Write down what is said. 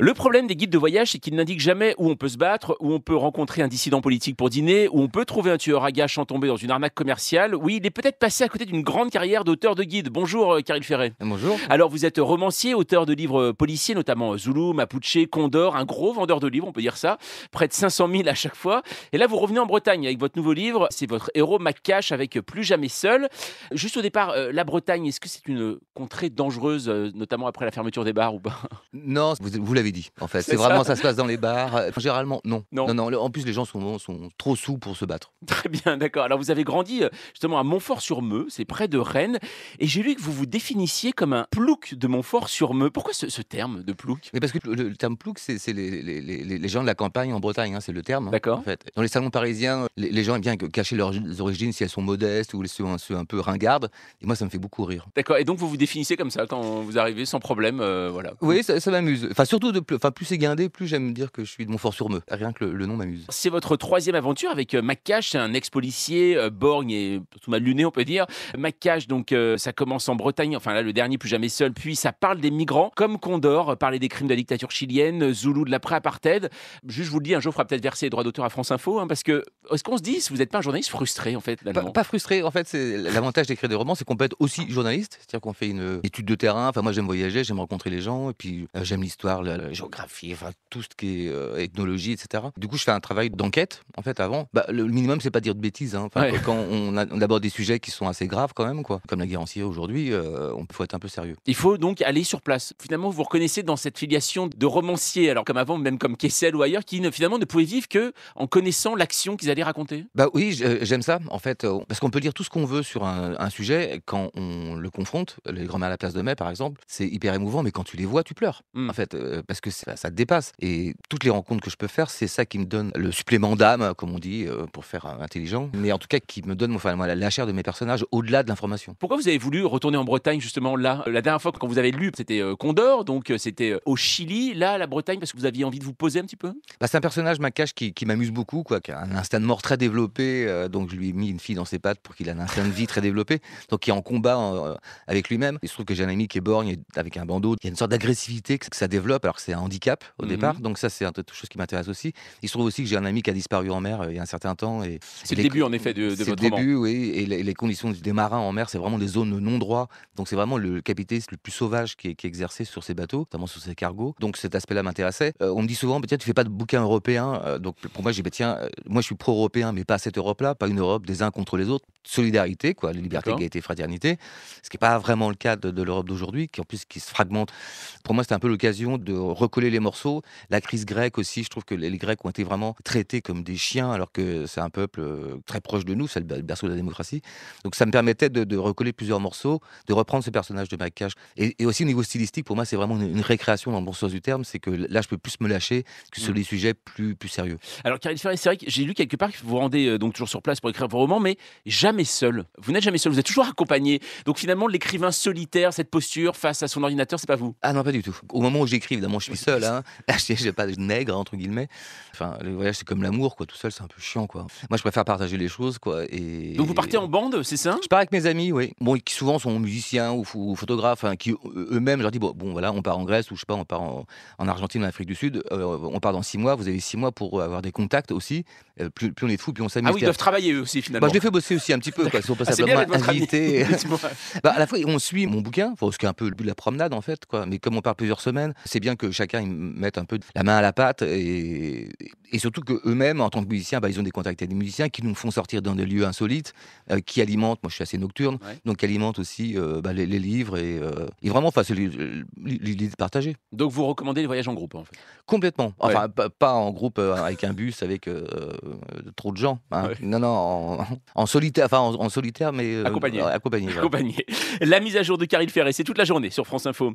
Le problème des guides de voyage, c'est qu'ils n'indiquent jamais où on peut se battre, où on peut rencontrer un dissident politique pour dîner, où on peut trouver un tueur à gages en tomber dans une arnaque commerciale. Oui, il est peut-être passé à côté d'une grande carrière d'auteur de guide. Bonjour, Caril euh, Ferré. Bonjour. Alors, vous êtes romancier, auteur de livres euh, policiers, notamment euh, Zulu, Mapuche, Condor, un gros vendeur de livres, on peut dire ça, près de 500 000 à chaque fois. Et là, vous revenez en Bretagne avec votre nouveau livre, c'est votre héros Mac Cash avec Plus jamais seul. Juste au départ, la Bretagne, est-ce que c'est une contrée dangereuse, notamment après la fermeture des bars ou pas Non, vous, vous dit, en fait. C'est vraiment, ça. se passe dans les bars. Généralement, non. non. Non, en plus, les gens sont, sont trop sous pour se battre. Très bien, d'accord. Alors, vous avez grandi euh, justement à Montfort-sur-Meux, c'est près de Rennes. Et j'ai lu que vous vous définissiez comme un plouc de Montfort-sur-Meux. Pourquoi ce, terme de plouc Mais parce que le, terme plouc, c'est les, les, les, les, gens de la campagne en Bretagne, hein, c'est le terme. Hein, d'accord. en fait. Dans les salons parisiens, les, gens aiment bien cacher leurs origines si elles sont modestes ou ceux, un peu ringardes. Et moi, ça me fait beaucoup rire. D'accord. Et donc, vous vous définissez comme ça quand vous arrivez sans problème, euh, voilà. Oui, ça, ça m'amuse. Enfin, surtout de plus, enfin plus c'est guindé, plus j'aime dire que je suis de mon sur meux Rien que le, nom m'amuse. C'est votre troisième aventure avec euh, un ex-policier euh, borgne et tout mal luné, on peut dire. Maccache, donc euh, ça commence en Bretagne, enfin là le dernier plus jamais seul, puis ça parle des migrants, comme Condor, euh, parler des crimes de la dictature chilienne, Zoulou de l'après-apartheid. Juste je vous le dis, un jour fera peut-être verser les droits d'auteur à France Info, hein, parce que est-ce qu'on se dit, vous n'êtes pas un journaliste frustré en fait là, pas, frustré, en fait, c'est l'avantage d'écrire des romans, c'est qu'on peut être aussi journaliste, c'est-à-dire qu'on fait une étude de terrain. Enfin moi j'aime voyager, j'aime rencontrer les gens, et puis j'aime l'histoire, euh, géographie, enfin, tout ce qui est euh, ethnologie, etc. Du coup, je fais un travail d'enquête, en fait, avant. Bah, le minimum, c'est pas dire de bêtises. Hein. Enfin, Quand on, a, on, aborde des sujets qui sont assez graves, quand même, quoi. comme la guerre en Syrie aujourd'hui, il euh, faut être un peu sérieux. Il faut donc aller sur place. Finalement, vous reconnaissez dans cette filiation de romanciers, alors comme avant, même comme Kessel ou ailleurs, qui finalement ne pouvaient vivre que en connaissant l'action qu'ils allaient raconter Bah oui, j'aime ça, en fait, parce qu'on peut dire tout ce qu'on veut sur un, sujet quand on le confronte. Les grands-mères à la place de mai, par exemple, c'est hyper émouvant, mais quand tu les vois, tu pleures, hmm. en fait parce que ça, te dépasse. Et toutes les rencontres que je peux faire, c'est ça qui me donne le supplément d'âme, comme on dit, euh, pour faire euh, intelligent. Mais en tout cas, qui me donne enfin, la, chair de mes personnages au-delà de l'information. Pourquoi vous avez voulu retourner en Bretagne justement là euh, La dernière fois quand vous avez lu, c'était Condor, donc c'était au Chili. Là, la Bretagne, parce que vous aviez envie de vous poser un petit peu bah, C'est un personnage, ma qui, qui m'amuse beaucoup, quoi, qui a un instinct de mort très développé. donc je lui ai mis une fille dans ses pattes pour qu'il ait un instinct de vie très développé. Donc qui est en combat avec lui-même. Il se trouve que j'ai un ami qui est borgne avec un bandeau. Il y a une sorte d'agressivité que ça développe c'est un handicap au mhm. départ. Donc ça, c'est quelque chose qui m'intéresse aussi. Il se trouve aussi que j'ai un ami qui a disparu en mer euh, il y a un certain temps. Et c'est le début, en effet, de, de votre le début, oui. Et les, conditions des marins en mer, c'est vraiment des zones non-droit. Donc c'est vraiment le capitalisme le plus sauvage qui est, exercé sur ces bateaux, notamment sur ces cargos. Donc cet aspect-là m'intéressait. Euh, on me dit souvent, peut-être, tu fais pas de bouquin européen. Euh, donc pour moi, je dis, bah, tiens, moi je suis pro-européen, mais pas cette Europe-là, pas une Europe des uns contre les autres. Solidarité, quoi, liberté, égalité, fraternité. Ce qui n'est pas vraiment le cas de, l'Europe d'aujourd'hui, qui en plus qui se fragmente. Pour moi, c'était un peu l'occasion de recoller les morceaux. La crise grecque aussi, je trouve que les, Grecs ont été vraiment traités comme des chiens, alors que c'est un peuple euh, très proche de nous, c'est le berceau de la démocratie. Donc ça me permettait de, recoller plusieurs morceaux, de reprendre ce personnage de Mike Et, aussi au niveau stylistique, pour moi, c'est vraiment une, récréation dans le bon sens du terme. C'est que là, je peux plus me lâcher que sur mm. des sujets plus, plus sérieux. Alors, Karine Ferré, c'est vrai que j'ai lu quelque part que vous vous rendez euh, donc toujours sur place pour écrire vos romans, mais jamais seul. Vous n'êtes jamais seul, vous êtes toujours accompagné. Donc finalement, l'écrivain solitaire, cette posture face à son ordinateur, c'est pas vous Ah non, pas du tout. Au moment où j'écris, évidemment, je suis seul. Hein. n'ai pas de nègre, entre guillemets. Enfin, le voyage, c'est comme l'amour, quoi. Tout seul, c'est un peu chiant, quoi. Moi, je préfère partager les choses, quoi. Et... Donc, vous partez en bande, c'est ça Je pars avec mes amis, oui. Bon, qui souvent sont musiciens ou, photographes, hein, qui eux-mêmes, je leur dis, bon, voilà, on part en Grèce ou je sais pas, on part en, Argentine, en Afrique du Sud. Euh, on part dans six mois, vous avez six mois pour avoir des contacts aussi. Euh, plus, on est de fous, plus on s'amuse. Ah oui, ils doivent travailler eux aussi, finalement. Bah, je les fais bosser aussi un petit peu, quoi. Ils sont pas ah, invités. bah, à la fois, on suit mon bouquin, ce qui est un peu le but de la promenade, en fait, quoi. Mais comme on part plusieurs semaines, c'est bien que chacun ils mette un peu la main à la pâte et, et surtout qu'eux-mêmes, en tant que musiciens, bah, ils ont des contacts avec des musiciens qui nous font sortir dans des lieux insolites, euh, qui alimentent, moi je suis assez nocturne, donc qui alimentent aussi euh, bah, les, livres euh, et, vraiment, enfin, c'est l'idée de partager. Donc vous recommandez les voyages en groupe en fait Complètement. Enfin, pas en groupe avec un bus, avec trop de gens. Hein. Non, non, en, solitaire, enfin en, solitaire, mais accompagné. accompagné, La mise à jour de Caril Ferré, c'est toute la journée sur France Info.